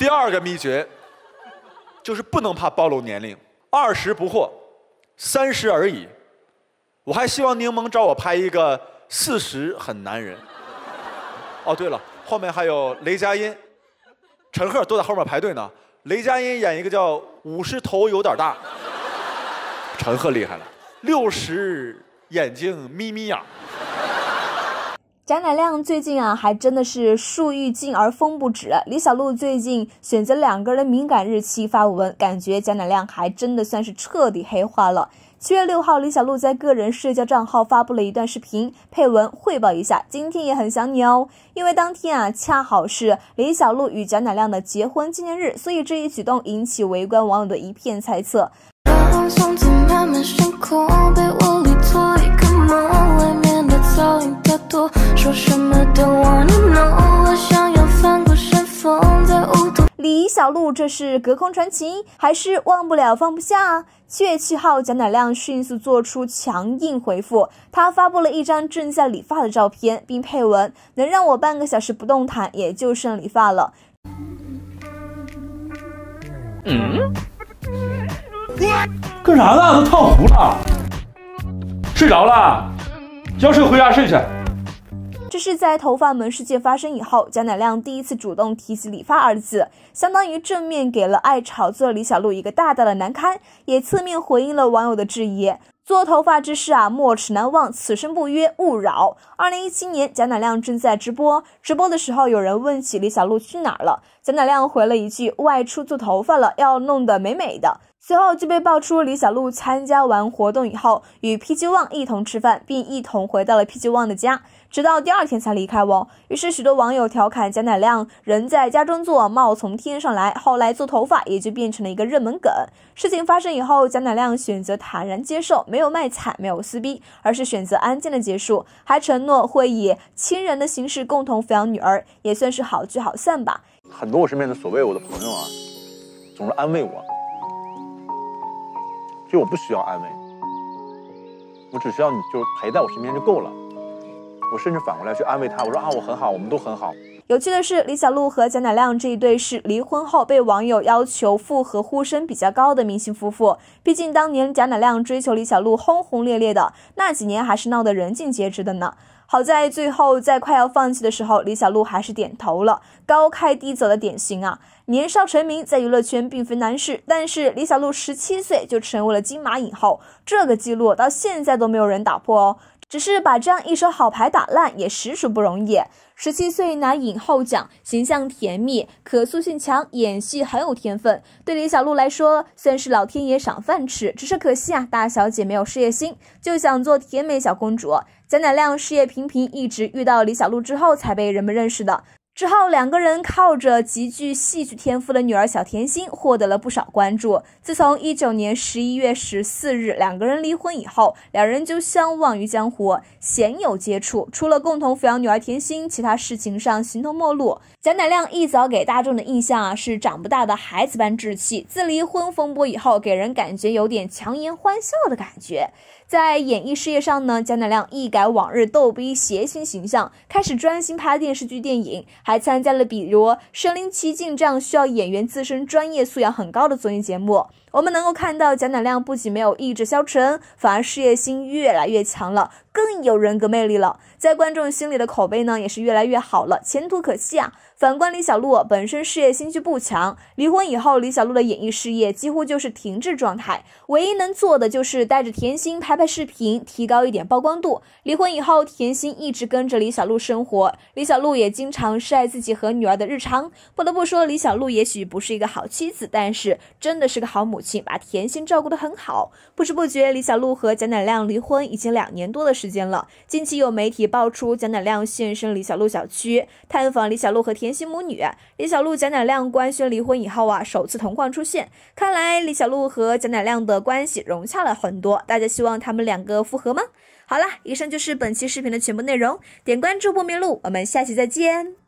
第二个秘诀就是不能怕暴露年龄，二十不惑，三十而已。我还希望柠檬找我拍一个四十很男人。哦，对了，后面还有雷佳音、陈赫都在后面排队呢。雷佳音演一个叫五十头有点大。陈赫厉害了，六十眼睛眯眯眼。贾乃亮最近啊，还真的是树欲静而风不止。李小璐最近选择两个人敏感日期发文，感觉贾乃亮还真的算是彻底黑化了。七月六号，李小璐在个人社交账号发布了一段视频，配文汇报一下，今天也很想你哦。因为当天啊，恰好是李小璐与贾乃亮的结婚纪念日，所以这一举动引起围观网友的一片猜测。慢慢这是隔空传情，还是忘不了放不下？七月七号，贾乃亮迅速做出强硬回复，他发布了一张正在理发的照片，并配文：“能让我半个小时不动弹，也就剩理发了。”嗯，干啥呢？都烫糊了，睡着了，要睡回家睡去。这是在头发门事件发生以后，贾乃亮第一次主动提及“理发”二字，相当于正面给了爱炒作李小璐一个大大的难堪，也侧面回应了网友的质疑。做头发之事啊，莫齿难忘，此生不约勿扰。二零一七年，贾乃亮正在直播，直播的时候有人问起李小璐去哪儿了，贾乃亮回了一句：“外出做头发了，要弄得美美的。”随后就被爆出，李小璐参加完活动以后，与 PG One 一同吃饭，并一同回到了 PG One 的家，直到第二天才离开哦。于是许多网友调侃贾乃亮人在家中坐，帽从天上来。后来做头发也就变成了一个热门梗。事情发生以后，贾乃亮选择坦然接受，没有卖惨，没有撕逼，而是选择安静的结束，还承诺会以亲人的形式共同抚养女儿，也算是好聚好散吧。很多我身边的所谓我的朋友啊，总是安慰我。就我不需要安慰，我只需要你就是陪在我身边就够了。我甚至反过来去安慰他，我说啊，我很好，我们都很好。有趣的是，李小璐和贾乃亮这一对是离婚后被网友要求复合呼声比较高的明星夫妇。毕竟当年贾乃亮追求李小璐轰轰烈烈的那几年，还是闹得人尽皆知的呢。好在最后在快要放弃的时候，李小璐还是点头了，高开低走的典型啊。年少成名在娱乐圈并非难事，但是李小璐十七岁就成为了金马影后，这个记录到现在都没有人打破哦。只是把这样一手好牌打烂，也实属不容易。十七岁拿影后奖，形象甜蜜，可塑性强，演戏很有天分。对李小璐来说，算是老天爷赏饭吃。只是可惜啊，大小姐没有事业心，就想做甜美小公主。贾乃亮事业平平，一直遇到李小璐之后才被人们认识的。之后，两个人靠着极具戏剧天赋的女儿小甜心获得了不少关注。自从一九年十一月十四日两个人离婚以后，两人就相忘于江湖，鲜有接触。除了共同抚养女儿甜心，其他事情上形同陌路。贾乃亮一早给大众的印象啊是长不大的孩子般稚气。自离婚风波以后，给人感觉有点强颜欢笑的感觉。在演艺事业上呢，贾乃亮一改往日逗逼谐星形象，开始专心拍电视剧、电影。还参加了，比如身临其境这样需要演员自身专业素养很高的综艺节目。我们能够看到贾乃亮不仅没有意志消沉，反而事业心越来越强了，更有人格魅力了，在观众心里的口碑呢也是越来越好了，前途可期啊。反观李小璐，本身事业心就不强，离婚以后李小璐的演艺事业几乎就是停滞状态，唯一能做的就是带着甜馨拍拍视频，提高一点曝光度。离婚以后，甜馨一直跟着李小璐生活，李小璐也经常晒自己和女儿的日常。不得不说，李小璐也许不是一个好妻子，但是真的是个好母。请亲把甜心照顾得很好，不知不觉李小璐和贾乃亮离婚已经两年多的时间了。近期有媒体爆出贾乃亮现身李小璐小区探访李小璐和甜心母女。李小璐、贾乃亮官宣离婚以后啊，首次同框出现，看来李小璐和贾乃亮的关系融洽了很多。大家希望他们两个复合吗？好了，以上就是本期视频的全部内容，点关注不迷路，我们下期再见。